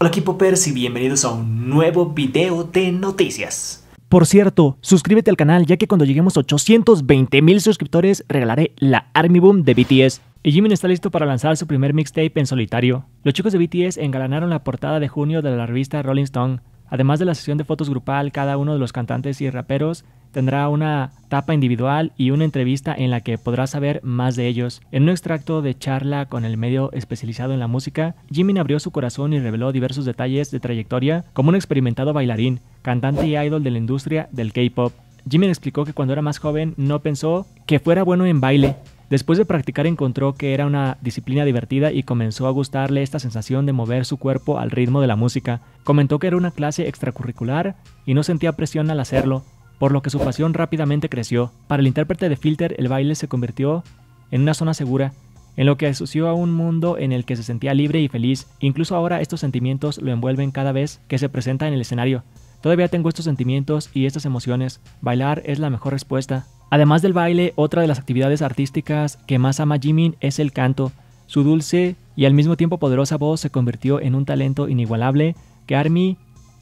Hola equipo Percy, bienvenidos a un nuevo video de noticias. Por cierto, suscríbete al canal ya que cuando lleguemos a 820 mil suscriptores regalaré la Army Boom de BTS. Y Jimin está listo para lanzar su primer mixtape en solitario. Los chicos de BTS engalanaron la portada de junio de la revista Rolling Stone Además de la sesión de fotos grupal, cada uno de los cantantes y raperos tendrá una tapa individual y una entrevista en la que podrás saber más de ellos. En un extracto de charla con el medio especializado en la música, Jimin abrió su corazón y reveló diversos detalles de trayectoria como un experimentado bailarín, cantante y idol de la industria del K-pop. Jimin explicó que cuando era más joven no pensó que fuera bueno en baile, Después de practicar encontró que era una disciplina divertida y comenzó a gustarle esta sensación de mover su cuerpo al ritmo de la música. Comentó que era una clase extracurricular y no sentía presión al hacerlo, por lo que su pasión rápidamente creció. Para el intérprete de Filter, el baile se convirtió en una zona segura, en lo que asoció a un mundo en el que se sentía libre y feliz. Incluso ahora estos sentimientos lo envuelven cada vez que se presenta en el escenario. Todavía tengo estos sentimientos y estas emociones. Bailar es la mejor respuesta. Además del baile, otra de las actividades artísticas que más ama Jimin es el canto. Su dulce y al mismo tiempo poderosa voz se convirtió en un talento inigualable que Army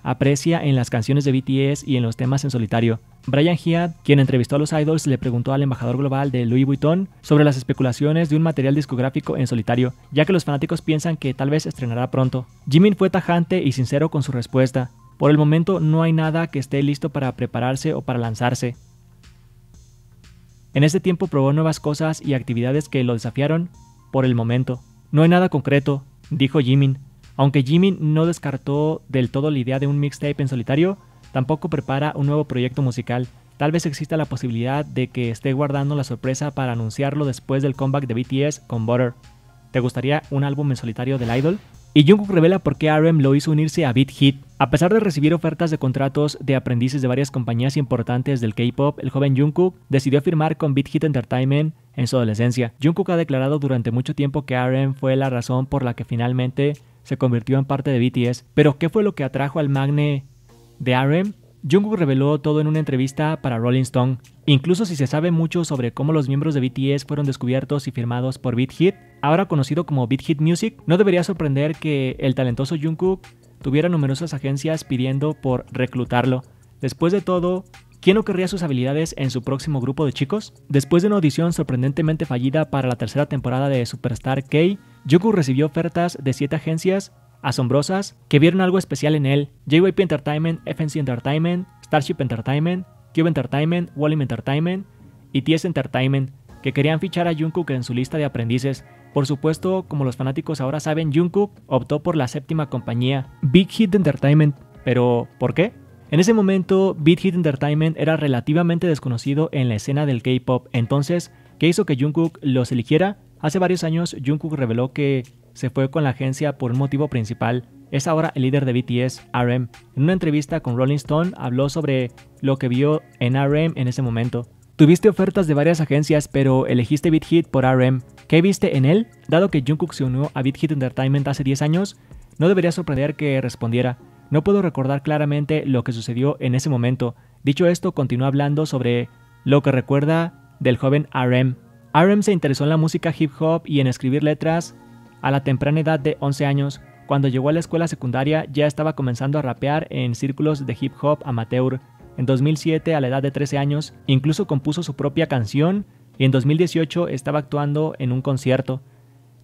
aprecia en las canciones de BTS y en los temas en solitario. Brian Hyatt, quien entrevistó a los idols, le preguntó al embajador global de Louis Vuitton sobre las especulaciones de un material discográfico en solitario, ya que los fanáticos piensan que tal vez estrenará pronto. Jimin fue tajante y sincero con su respuesta. Por el momento no hay nada que esté listo para prepararse o para lanzarse. En ese tiempo probó nuevas cosas y actividades que lo desafiaron por el momento. No hay nada concreto, dijo Jimin. Aunque Jimin no descartó del todo la idea de un mixtape en solitario, tampoco prepara un nuevo proyecto musical. Tal vez exista la posibilidad de que esté guardando la sorpresa para anunciarlo después del comeback de BTS con Butter. ¿Te gustaría un álbum en solitario del idol? Y Jungkook revela por qué RM lo hizo unirse a BitHit. A pesar de recibir ofertas de contratos de aprendices de varias compañías importantes del K-pop, el joven Jungkook decidió firmar con BitHit Entertainment en su adolescencia. Jungkook ha declarado durante mucho tiempo que RM fue la razón por la que finalmente se convirtió en parte de BTS. Pero ¿qué fue lo que atrajo al magne de RM? Jungkook reveló todo en una entrevista para Rolling Stone. Incluso si se sabe mucho sobre cómo los miembros de BTS fueron descubiertos y firmados por BitHit, Hit, ahora conocido como BitHit Hit Music, no debería sorprender que el talentoso Jungkook tuviera numerosas agencias pidiendo por reclutarlo. Después de todo, ¿Quién no querría sus habilidades en su próximo grupo de chicos? Después de una audición sorprendentemente fallida para la tercera temporada de Superstar K, Jungkook recibió ofertas de 7 agencias asombrosas que vieron algo especial en él. JYP Entertainment, FNC Entertainment, Starship Entertainment, Cube Entertainment, Wallim Entertainment y TS Entertainment, que querían fichar a Jungkook en su lista de aprendices. Por supuesto, como los fanáticos ahora saben, Jungkook optó por la séptima compañía, Big Hit Entertainment. Pero, ¿por qué? En ese momento, Big Hit Entertainment era relativamente desconocido en la escena del K-pop, entonces, ¿qué hizo que Jungkook los eligiera? Hace varios años, Jungkook reveló que se fue con la agencia por un motivo principal. Es ahora el líder de BTS, RM. En una entrevista con Rolling Stone habló sobre lo que vio en RM en ese momento. Tuviste ofertas de varias agencias, pero elegiste BitHit Hit por RM. ¿Qué viste en él? Dado que Jungkook se unió a BitHit Hit Entertainment hace 10 años, no debería sorprender que respondiera. No puedo recordar claramente lo que sucedió en ese momento. Dicho esto, continúa hablando sobre lo que recuerda del joven RM. RM se interesó en la música hip hop y en escribir letras a la temprana edad de 11 años, cuando llegó a la escuela secundaria ya estaba comenzando a rapear en círculos de hip hop amateur. En 2007, a la edad de 13 años, incluso compuso su propia canción y en 2018 estaba actuando en un concierto.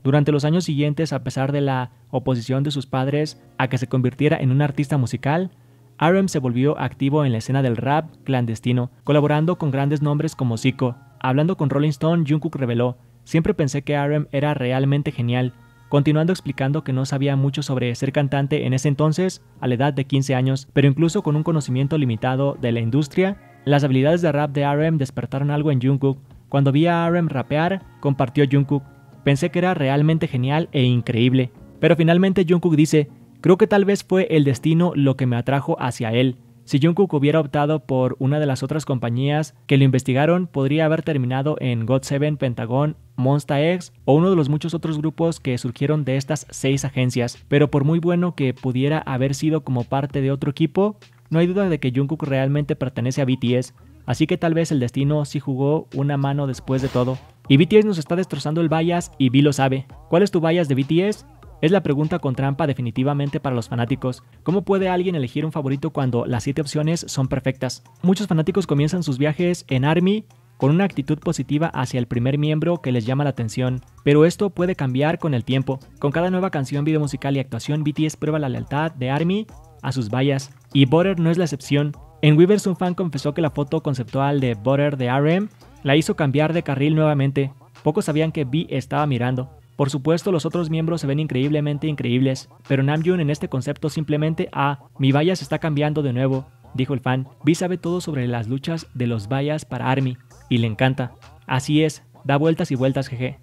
Durante los años siguientes, a pesar de la oposición de sus padres a que se convirtiera en un artista musical, RM se volvió activo en la escena del rap clandestino, colaborando con grandes nombres como Zico. Hablando con Rolling Stone, Jungkook reveló, Siempre pensé que Aram era realmente genial, continuando explicando que no sabía mucho sobre ser cantante en ese entonces, a la edad de 15 años, pero incluso con un conocimiento limitado de la industria, las habilidades de rap de RM despertaron algo en Jungkook. Cuando vi a RM rapear, compartió Jungkook. Pensé que era realmente genial e increíble. Pero finalmente Jungkook dice, creo que tal vez fue el destino lo que me atrajo hacia él. Si Jungkook hubiera optado por una de las otras compañías que lo investigaron, podría haber terminado en God 7, Pentagon, Monsta X o uno de los muchos otros grupos que surgieron de estas seis agencias. Pero por muy bueno que pudiera haber sido como parte de otro equipo, no hay duda de que Jungkook realmente pertenece a BTS, así que tal vez el destino sí jugó una mano después de todo. Y BTS nos está destrozando el bias y Vi lo sabe. ¿Cuál es tu bias de BTS? Es la pregunta con trampa definitivamente para los fanáticos. ¿Cómo puede alguien elegir un favorito cuando las 7 opciones son perfectas? Muchos fanáticos comienzan sus viajes en Army con una actitud positiva hacia el primer miembro que les llama la atención, pero esto puede cambiar con el tiempo. Con cada nueva canción, video musical y actuación, BTS prueba la lealtad de ARMY a sus vallas, y Butter no es la excepción. En Weavers un fan confesó que la foto conceptual de Butter de RM la hizo cambiar de carril nuevamente. Pocos sabían que B estaba mirando. Por supuesto, los otros miembros se ven increíblemente increíbles, pero Namjoon en este concepto simplemente a ah, mi Vaya se está cambiando de nuevo, dijo el fan. Vi sabe todo sobre las luchas de los vallas para Army y le encanta. Así es, da vueltas y vueltas, jeje.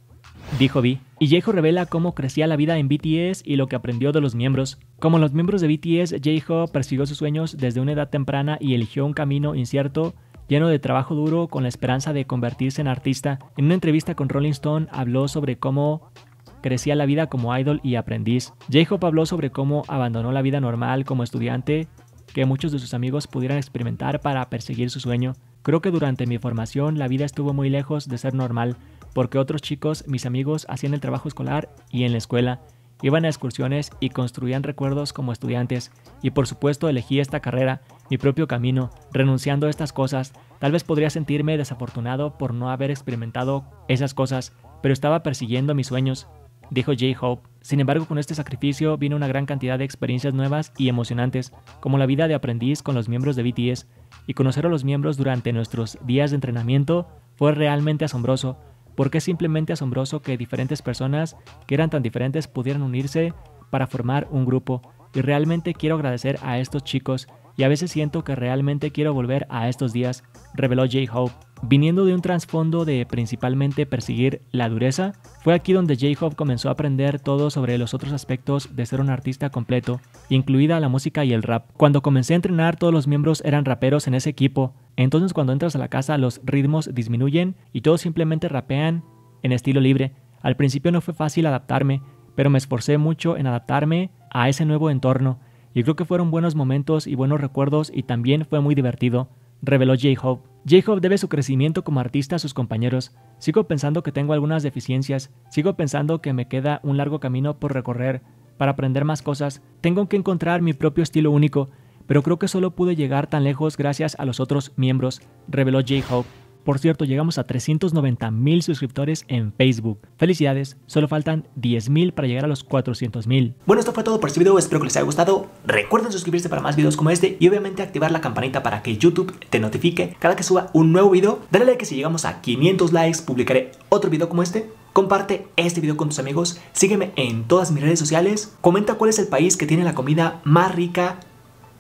Dijo Vi. Y Jeho revela cómo crecía la vida en BTS y lo que aprendió de los miembros. Como los miembros de BTS, Jeho persiguió sus sueños desde una edad temprana y eligió un camino incierto lleno de trabajo duro con la esperanza de convertirse en artista. En una entrevista con Rolling Stone habló sobre cómo crecía la vida como idol y aprendiz. J-Hope habló sobre cómo abandonó la vida normal como estudiante que muchos de sus amigos pudieran experimentar para perseguir su sueño. Creo que durante mi formación la vida estuvo muy lejos de ser normal, porque otros chicos, mis amigos, hacían el trabajo escolar y en la escuela, iban a excursiones y construían recuerdos como estudiantes, y por supuesto elegí esta carrera, mi propio camino, renunciando a estas cosas. Tal vez podría sentirme desafortunado por no haber experimentado esas cosas, pero estaba persiguiendo mis sueños, dijo J-Hope. Sin embargo, con este sacrificio vino una gran cantidad de experiencias nuevas y emocionantes, como la vida de aprendiz con los miembros de BTS, y conocer a los miembros durante nuestros días de entrenamiento fue realmente asombroso, porque es simplemente asombroso que diferentes personas que eran tan diferentes pudieran unirse para formar un grupo, y realmente quiero agradecer a estos chicos y a veces siento que realmente quiero volver a estos días, reveló J. Hope. Viniendo de un trasfondo de principalmente perseguir la dureza, fue aquí donde J. Hope comenzó a aprender todo sobre los otros aspectos de ser un artista completo, incluida la música y el rap. Cuando comencé a entrenar, todos los miembros eran raperos en ese equipo, entonces cuando entras a la casa los ritmos disminuyen y todos simplemente rapean en estilo libre. Al principio no fue fácil adaptarme, pero me esforcé mucho en adaptarme a ese nuevo entorno y creo que fueron buenos momentos y buenos recuerdos y también fue muy divertido, reveló J-Hope. J-Hope debe su crecimiento como artista a sus compañeros. Sigo pensando que tengo algunas deficiencias, sigo pensando que me queda un largo camino por recorrer para aprender más cosas, tengo que encontrar mi propio estilo único, pero creo que solo pude llegar tan lejos gracias a los otros miembros, reveló J-Hope. Por cierto, llegamos a 390 mil suscriptores en Facebook. Felicidades, solo faltan 10 mil para llegar a los 400 mil. Bueno, esto fue todo por este video, espero que les haya gustado. Recuerden suscribirse para más videos como este y obviamente activar la campanita para que YouTube te notifique cada que suba un nuevo video. Dale like si llegamos a 500 likes, publicaré otro video como este. Comparte este video con tus amigos, sígueme en todas mis redes sociales, comenta cuál es el país que tiene la comida más rica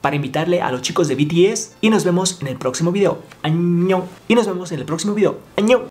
para invitarle a los chicos de BTS. Y nos vemos en el próximo video. ¡Añón! Y nos vemos en el próximo video. ¡Añón!